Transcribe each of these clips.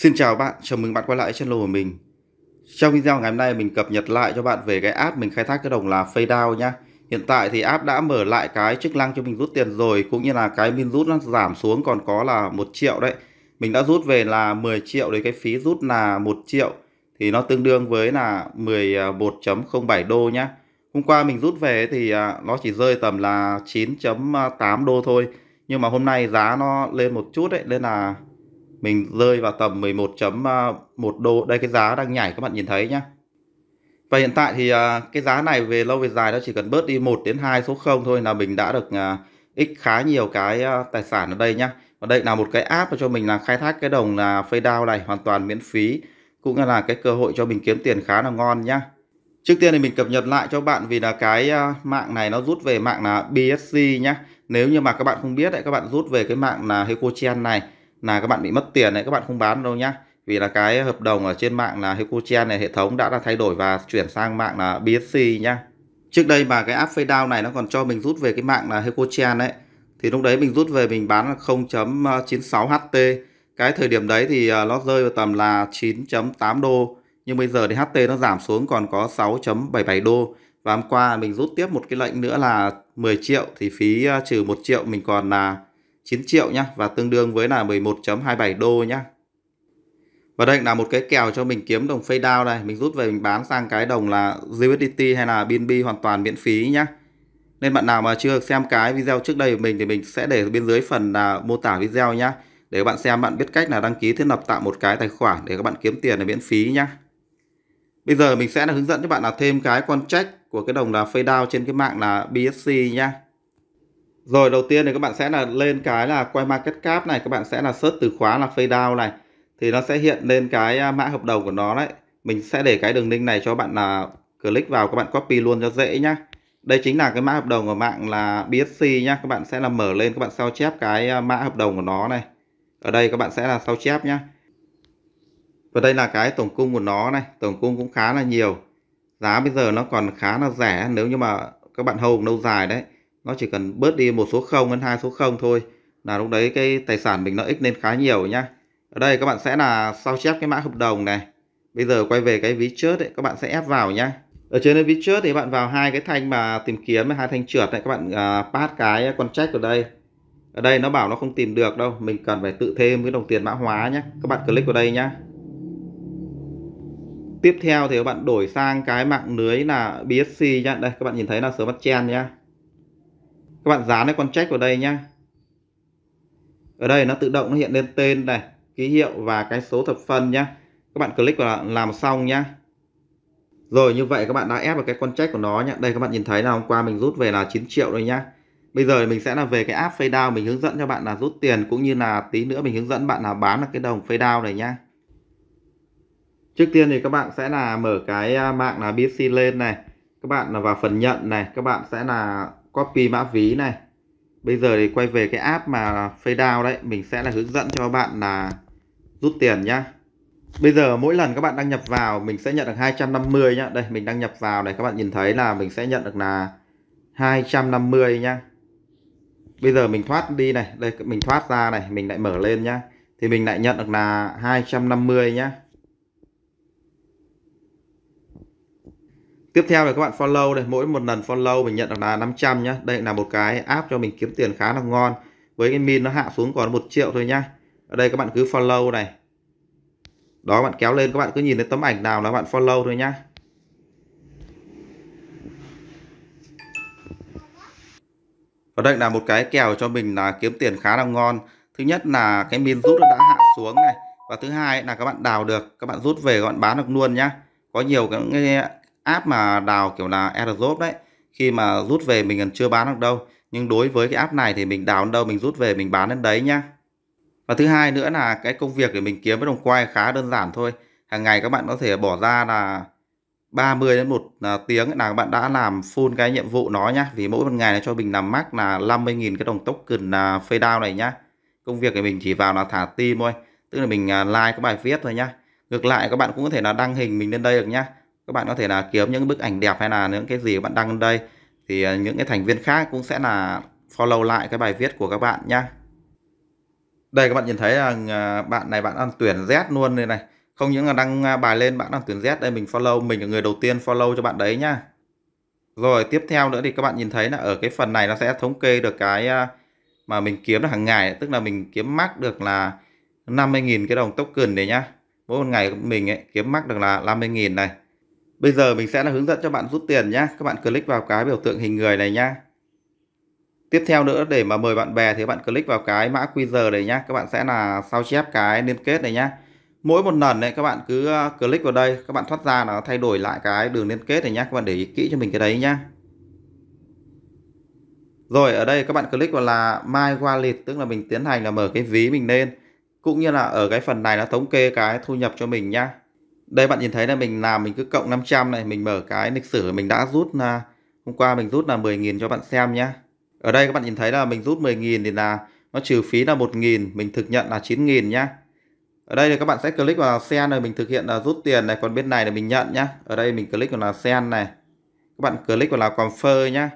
Xin chào bạn, chào mừng bạn quay lại channel của mình Trong video ngày hôm nay mình cập nhật lại cho bạn về cái app mình khai thác cái đồng là Fadeout nhá Hiện tại thì app đã mở lại cái chức năng cho mình rút tiền rồi Cũng như là cái min rút nó giảm xuống còn có là 1 triệu đấy Mình đã rút về là 10 triệu đấy cái phí rút là 1 triệu Thì nó tương đương với là 11.07 đô nhá Hôm qua mình rút về thì à, nó chỉ rơi tầm là 9.8 đô thôi Nhưng mà hôm nay giá nó lên một chút đấy Nên là mình rơi vào tầm 11.1 à, đô đây cái giá đang nhảy các bạn nhìn thấy nhá và hiện tại thì à, cái giá này về lâu về dài nó chỉ cần bớt đi 1 đến 2 số 0 thôi là mình đã được x à, khá nhiều cái tài sản ở đây nhá và đây là một cái app cho mình là khai thác cái đồng là fade down này hoàn toàn miễn phí cũng là cái cơ hội cho mình kiếm tiền khá là ngon nhá Trước tiên thì mình cập nhật lại cho bạn vì là cái mạng này nó rút về mạng là BSC nhá. Nếu như mà các bạn không biết đấy các bạn rút về cái mạng là Hecochain này là các bạn bị mất tiền đấy các bạn không bán đâu nhá vì là cái hợp đồng ở trên mạng là HecoChain này hệ thống đã đã thay đổi và chuyển sang mạng là BSC nhá trước đây mà cái app down này nó còn cho mình rút về cái mạng là HecoChain đấy thì lúc đấy mình rút về mình bán là 0.96 HT cái thời điểm đấy thì à, nó rơi vào tầm là 9.8 đô nhưng bây giờ thì HT nó giảm xuống còn có 6.77 đô và hôm qua mình rút tiếp một cái lệnh nữa là 10 triệu thì phí à, trừ 1 triệu mình còn là 9 triệu nhá và tương đương với là 11.27 đô nhá. Và đây là một cái kèo cho mình kiếm đồng fade down này, mình rút về mình bán sang cái đồng là USDT hay là BNB hoàn toàn miễn phí nhá. Nên bạn nào mà chưa xem cái video trước đây của mình thì mình sẽ để bên dưới phần là mô tả video nhá. Để các bạn xem bạn biết cách là đăng ký thiết lập tạo một cái tài khoản để các bạn kiếm tiền là miễn phí nhá. Bây giờ mình sẽ là hướng dẫn cho bạn là thêm cái contract của cái đồng là fade down trên cái mạng là BSC nhá. Rồi đầu tiên thì các bạn sẽ là lên cái là quay market cap này, các bạn sẽ là search từ khóa là fade down này thì nó sẽ hiện lên cái à, mã hợp đồng của nó đấy. Mình sẽ để cái đường link này cho bạn là click vào các bạn copy luôn cho dễ nhá. Đây chính là cái mã hợp đồng của mạng là BSC nhá. Các bạn sẽ là mở lên các bạn sao chép cái à, mã hợp đồng của nó này. Ở đây các bạn sẽ là sao chép nhá. Và đây là cái tổng cung của nó này, tổng cung cũng khá là nhiều. Giá bây giờ nó còn khá là rẻ nếu như mà các bạn hold lâu dài đấy nó chỉ cần bớt đi một số 0 đến hai số 0 thôi là lúc đấy cái tài sản mình nó ít lên khá nhiều nhá ở đây các bạn sẽ là sao chép cái mã hợp đồng này bây giờ quay về cái ví trước đấy các bạn sẽ ép vào nhá ở trên cái ví trước thì bạn vào hai cái thanh mà tìm kiếm hai thanh trượt này các bạn uh, pass cái con check ở đây ở đây nó bảo nó không tìm được đâu mình cần phải tự thêm cái đồng tiền mã hóa nhá. các bạn click vào đây nhá tiếp theo thì các bạn đổi sang cái mạng lưới là BSC nhá đây các bạn nhìn thấy là sớm bắt nhá các bạn dán cái con check vào đây nhá ở đây nó tự động nó hiện lên tên này ký hiệu và cái số thập phân nhá các bạn click vào làm xong nhá rồi như vậy các bạn đã ép vào cái con check của nó nhá đây các bạn nhìn thấy là hôm qua mình rút về là 9 triệu rồi nhá bây giờ mình sẽ là về cái app fade down mình hướng dẫn cho bạn là rút tiền cũng như là tí nữa mình hướng dẫn bạn là bán là cái đồng fade down này nhá trước tiên thì các bạn sẽ là mở cái à, mạng là BSC lên này các bạn là vào phần nhận này các bạn sẽ là copy mã ví này bây giờ thì quay về cái app mà PayDown đấy mình sẽ là hướng dẫn cho các bạn là rút tiền nhá bây giờ mỗi lần các bạn đăng nhập vào mình sẽ nhận được 250 nhá đây mình đăng nhập vào này các bạn nhìn thấy là mình sẽ nhận được là 250 nhá bây giờ mình thoát đi này đây mình thoát ra này mình lại mở lên nhá thì mình lại nhận được là 250 nhá Tiếp theo là các bạn follow đây mỗi một lần follow mình nhận được là 500 nhá. Đây là một cái app cho mình kiếm tiền khá là ngon. Với cái min nó hạ xuống còn một triệu thôi nhá. Ở đây các bạn cứ follow này. Đó bạn kéo lên các bạn cứ nhìn thấy tấm ảnh nào là bạn follow thôi nhá. Ở đây là một cái kèo cho mình là kiếm tiền khá là ngon. Thứ nhất là cái min rút nó đã hạ xuống này và thứ hai là các bạn đào được, các bạn rút về các bạn bán được luôn nhá. Có nhiều cái app mà đào kiểu là airdrop đấy khi mà rút về mình còn chưa bán được đâu nhưng đối với cái app này thì mình đào đến đâu mình rút về mình bán đến đấy nhá và thứ hai nữa là cái công việc để mình kiếm với đồng quay khá đơn giản thôi hàng ngày các bạn có thể bỏ ra là 30 đến một à, tiếng là các bạn đã làm full cái nhiệm vụ nó nhá vì mỗi một ngày nó cho mình làm max là 50.000 cái đồng token là fade down này nhá công việc thì mình chỉ vào là thả tim thôi tức là mình à, like các bài viết thôi nhá ngược lại các bạn cũng có thể là đăng hình mình lên đây được nhá các bạn có thể là kiếm những bức ảnh đẹp hay là những cái gì các bạn đăng đây thì ờ, những cái thành viên khác cũng sẽ là follow lại cái bài viết của các bạn nhá đây các bạn nhìn thấy là ờ, bạn này bạn ăn tuyển Z luôn đây này không những là đăng ờ, bài lên bạn ăn tuyển Z đây mình follow mình là người đầu tiên follow cho bạn đấy nhá rồi tiếp theo nữa thì các bạn nhìn thấy là ở cái phần này nó sẽ thống kê được cái mà mình kiếm được hàng ngày tức là mình kiếm mắc được là 50.000 cái đồng token đấy nhá mỗi một ngày mình ấy, kiếm mắc được là 50.000 này Bây giờ mình sẽ là hướng dẫn cho bạn rút tiền nhé. Các bạn click vào cái biểu tượng hình người này nhé. Tiếp theo nữa để mà mời bạn bè thì bạn click vào cái mã QR này nhé. Các bạn sẽ là sao chép cái liên kết này nhé. Mỗi một lần đấy các bạn cứ ờ, click vào đây, các bạn thoát ra nó thay đổi lại cái đường liên kết này nhé. Các bạn để ý kỹ cho mình cái đấy nhé. Rồi ở đây các bạn click vào là My Wallet tức là mình tiến hành là mở cái ví mình lên cũng như là ở cái phần này nó thống kê cái thu nhập cho mình nhá đây bạn nhìn thấy là mình làm mình cứ cộng 500 này mình mở cái lịch sử mình đã rút là hôm qua mình rút là 10.000 cho bạn xem nhé ở đây các bạn nhìn thấy là mình rút 10.000 thì là nó trừ phí là 1.000 mình thực nhận là 9.000 nhé ở đây thì các bạn sẽ click vào send rồi mình thực hiện là rút tiền này còn bên này là mình nhận nhé ở đây mình click vào là send này các bạn click vào là confirm nhé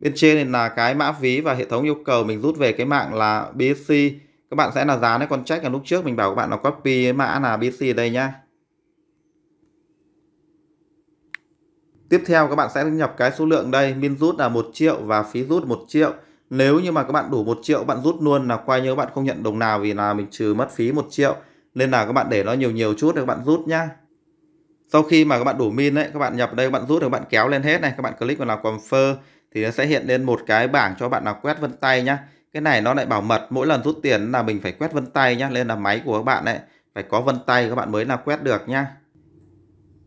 bên trên thì là cái mã ví và hệ thống yêu cầu mình rút về cái mạng là BSC các bạn sẽ là dán cái con check là lúc trước mình bảo các bạn là copy mã là BSC đây nhá Tiếp theo các bạn sẽ nhập cái số lượng đây, min rút là 1 triệu và phí rút 1 triệu. Nếu như mà các bạn đủ 1 triệu bạn rút luôn là quay nhớ bạn không nhận đồng nào vì là mình trừ mất phí 1 triệu. Nên là các bạn để nó nhiều nhiều chút để các bạn rút nhá. Sau khi mà các bạn đủ min đấy, các bạn nhập đây các bạn rút rồi bạn kéo lên hết này, các bạn click vào là confirm thì nó sẽ hiện lên một cái bảng cho bạn là quét vân tay nhá. Cái này nó lại bảo mật, mỗi lần rút tiền là mình phải quét vân tay nhá, nên là máy của các bạn đấy phải có vân tay các bạn mới là quét được nhá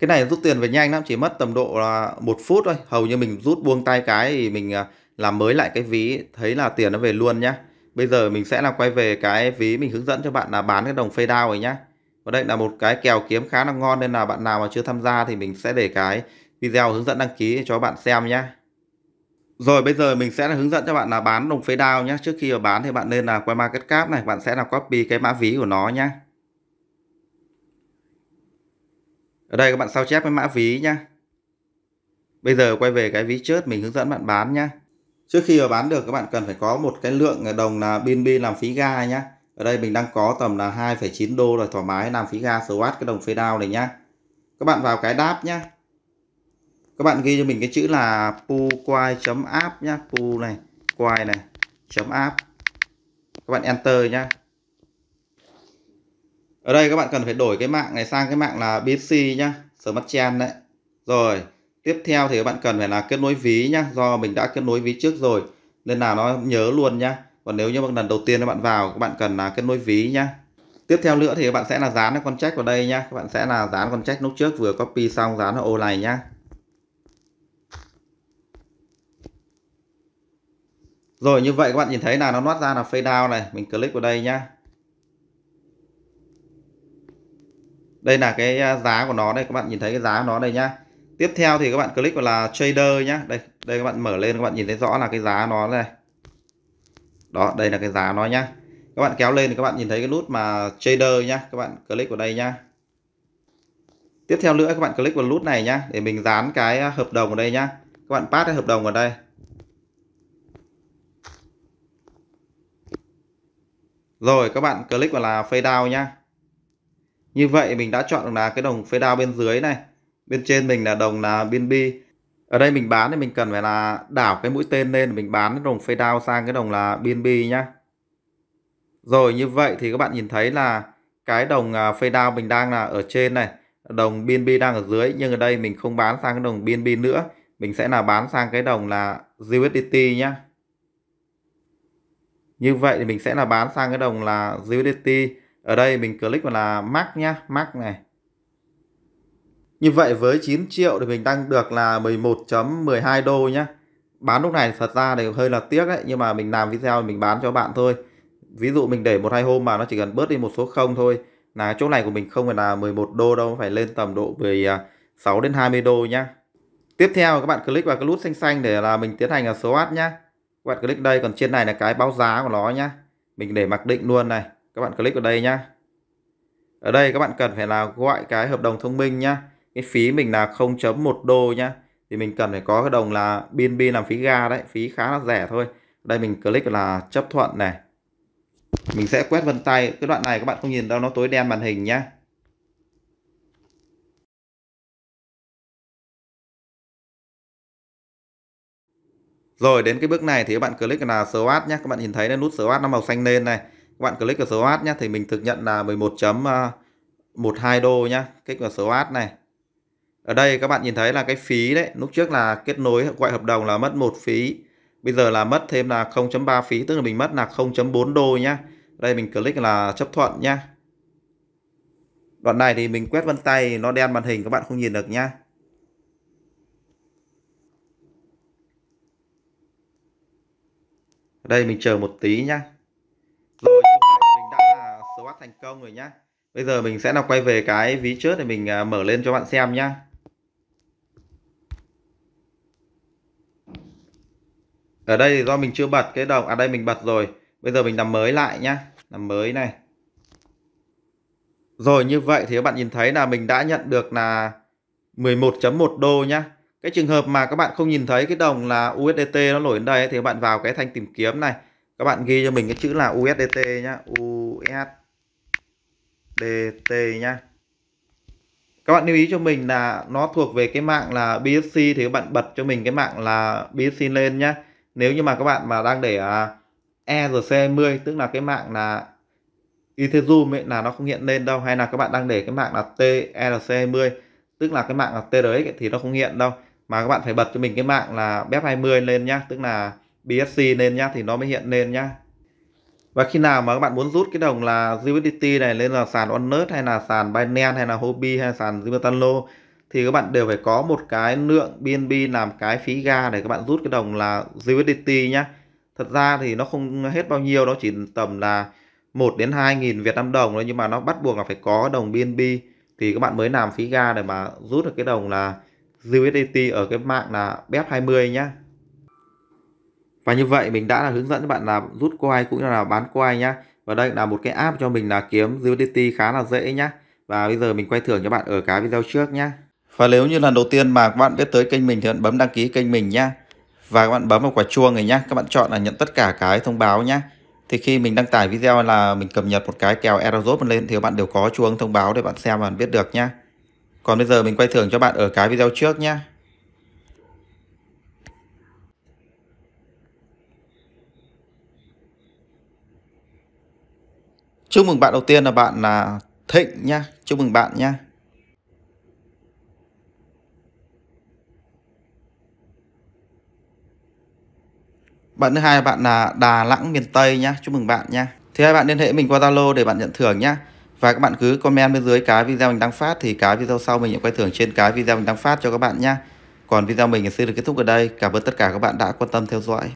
cái này rút tiền về nhanh lắm chỉ mất tầm độ là một phút thôi hầu như mình rút buông tay cái thì mình à, làm mới lại cái ví thấy là tiền nó về luôn nhá bây giờ mình sẽ là quay về cái ví mình hướng dẫn cho bạn là bán cái đồng fade down rồi nhá và đây là một cái kèo kiếm khá là ngon nên là bạn nào mà chưa tham gia thì mình sẽ để cái video hướng dẫn đăng ký cho bạn xem nhá rồi bây giờ mình sẽ là hướng dẫn cho bạn là bán đồng phế đao nhé. Trước khi mà bán thì bạn nên là quay market cap này, bạn sẽ là copy cái mã ví của nó nhé. ở đây các bạn sao chép cái mã ví nhá bây giờ quay về cái ví trước mình hướng dẫn bạn bán nhá trước khi mà bán được các bạn cần phải có một cái lượng đồng là pin pin làm phí ga nhá ở đây mình đang có tầm là 2,9 đô rồi thoải mái làm phí ga swatt cái đồng phê đao này nhá các bạn vào cái đáp nhá các bạn ghi cho mình cái chữ là pu quai app nhá pu này quai này chấm app các bạn enter nhá ở đây các bạn cần phải đổi cái mạng này sang cái mạng là BSC nhá Smart Chain đấy rồi tiếp theo thì các bạn cần phải là kết nối ví nhá do mình đã kết nối ví trước rồi nên là nó nhớ luôn nhá còn nếu như lần đầu tiên các bạn vào các bạn cần là kết nối ví nhá tiếp theo nữa thì các bạn sẽ là dán cái con check vào đây nhá các bạn sẽ là dán con check lúc trước vừa copy xong dán vào ô này nhá Rồi như vậy các bạn nhìn thấy là nó loát ra là fade out này, mình click vào đây nhá. đây là cái à, giá của nó đây các bạn nhìn thấy cái giá của nó đây nhá tiếp theo thì các bạn click vào là trader nhá đây đây các bạn mở lên các bạn nhìn thấy rõ là cái giá nó đây đó đây là cái giá nó nhá các bạn kéo lên thì các bạn nhìn thấy cái nút mà trader nhá các bạn click vào đây nhá tiếp theo nữa các bạn click vào nút này nhá để mình dán cái à, hợp đồng ở đây nhá các bạn pass cái hợp đồng ở đây rồi các bạn click vào là fade out nhá như vậy mình đã chọn là cái đồng phế đao bên dưới này bên trên mình là đồng là biên bi ở đây mình bán thì mình cần phải là đảo cái mũi tên lên mình bán cái đồng phê đao sang cái đồng là biên bi nhá rồi như vậy thì các bạn nhìn thấy là cái đồng à, phê đao mình đang là ở trên này đồng biên bi đang ở dưới nhưng ở đây mình không bán sang cái đồng biên bi nữa mình sẽ là bán sang cái đồng là USDT nhá như vậy thì mình sẽ là bán sang cái đồng là USDT ở đây mình click vào là max nhá, max này. Như vậy với 9 triệu thì mình đang được là 11.12 đô nhá. Bán lúc này thật ra thì hơi là tiếc đấy, nhưng mà mình làm video mình bán cho bạn thôi. Ví dụ mình để một hai hôm mà nó chỉ cần bớt đi một số không thôi là chỗ này của mình không phải là 11 đô đâu, phải lên tầm độ 16 à, đến 20 đô nhá. Tiếp theo các bạn click vào cái nút xanh xanh để là mình tiến hành là số ad nhá. Các bạn click đây còn trên này là cái báo giá của nó nhá. Mình để mặc định luôn này các bạn click vào đây nhá ở đây các bạn cần phải là gọi cái hợp đồng thông minh nhá cái phí mình là 0.1 đô nhá thì mình cần phải có cái đồng là BNB làm phí ga đấy phí khá là rẻ thôi đây mình click là chấp thuận này mình sẽ quét vân tay cái đoạn này các bạn không nhìn đâu nó tối đen màn hình nhá Rồi đến cái bước này thì các bạn click là Swatch nhé Các bạn nhìn thấy là nút Swatch nó màu xanh lên này các bạn click vào số watt nhé thì mình thực nhận là 11.12 à, đô nhá click vào số watt này ở đây các bạn nhìn thấy là cái phí đấy lúc trước là kết nối gọi hợp đồng là mất một phí bây giờ là mất thêm là 0.3 phí tức là mình mất là 0.4 đô nhá đây mình click là chấp thuận nhá đoạn này thì mình quét vân tay nó đen màn hình các bạn không nhìn được nhá đây mình chờ một tí nhá thành công rồi nhá bây giờ mình sẽ là quay về cái ví trước để mình à, mở lên cho bạn xem nhá ở đây thì do mình chưa bật cái đồng ở à đây mình bật rồi bây giờ mình làm mới lại nhá làm mới này rồi như vậy thì các bạn nhìn thấy là mình đã nhận được là 11.1 đô nhá cái trường hợp mà các bạn không nhìn thấy cái đồng là USDT nó nổi đến đây ấy, thì các bạn vào cái thanh tìm kiếm này các bạn ghi cho mình cái chữ là USDT nhá USDT DT nhá các bạn lưu ý cho mình là nó thuộc về cái mạng là BSC thì các bạn bật cho mình cái mạng là BSC lên nhá nếu như mà các bạn mà đang để à, ERC20 tức là cái mạng là Ethereum ấy là nó không hiện lên đâu hay là các bạn đang để cái mạng là TRC20 tức là cái mạng là TRX thì nó không hiện đâu mà các bạn phải bật cho mình cái mạng là BEP20 lên nhá tức là BSC lên nhá thì nó mới hiện lên nhá và khi nào mà các bạn muốn rút cái đồng là USDT này lên là sàn OneNote hay là sàn Binance hay là Hobi hay là sàn Zimmetalo thì các bạn đều phải có một cái lượng BNB làm cái phí ga để các bạn rút cái đồng là USDT nhá. Thật ra thì nó không hết bao nhiêu, nó chỉ tầm là 1 đến 2 nghìn Việt Nam đồng thôi nhưng mà nó bắt buộc là phải có đồng BNB thì các bạn mới làm phí ga để mà rút được cái đồng là USDT ở cái mạng là BEP20 nhá và như vậy mình đã là hướng dẫn các bạn là rút coin cũng như là bán coin nhá và đây là một cái app cho mình là kiếm USDT khá là dễ nhá và bây giờ mình quay thưởng cho bạn ở cái video trước nhá và nếu như lần đầu tiên mà các bạn biết tới kênh mình thì bạn bấm đăng ký kênh mình nhá và các bạn bấm vào quả chuông này nhá các bạn chọn là nhận tất cả cái thông báo nhá thì khi mình đăng tải video là mình cập nhật một cái kèo Aerozone lên thì bạn đều có chuông thông báo để bạn xem và biết được nhá còn bây giờ mình quay thưởng cho bạn ở cái video trước nhá Chúc mừng bạn đầu tiên là bạn là Thịnh nha. Chúc mừng bạn nha. Bạn thứ hai là bạn là Đà Lãng miền Tây nhá. Chúc mừng bạn nha. Thì hai bạn liên hệ mình qua Zalo để bạn nhận thưởng nhá. Và các bạn cứ comment bên dưới cái video mình đang phát thì cái video sau mình sẽ quay thưởng trên cái video mình đang phát cho các bạn nhá. Còn video mình sẽ được kết thúc ở đây. Cảm ơn tất cả các bạn đã quan tâm theo dõi.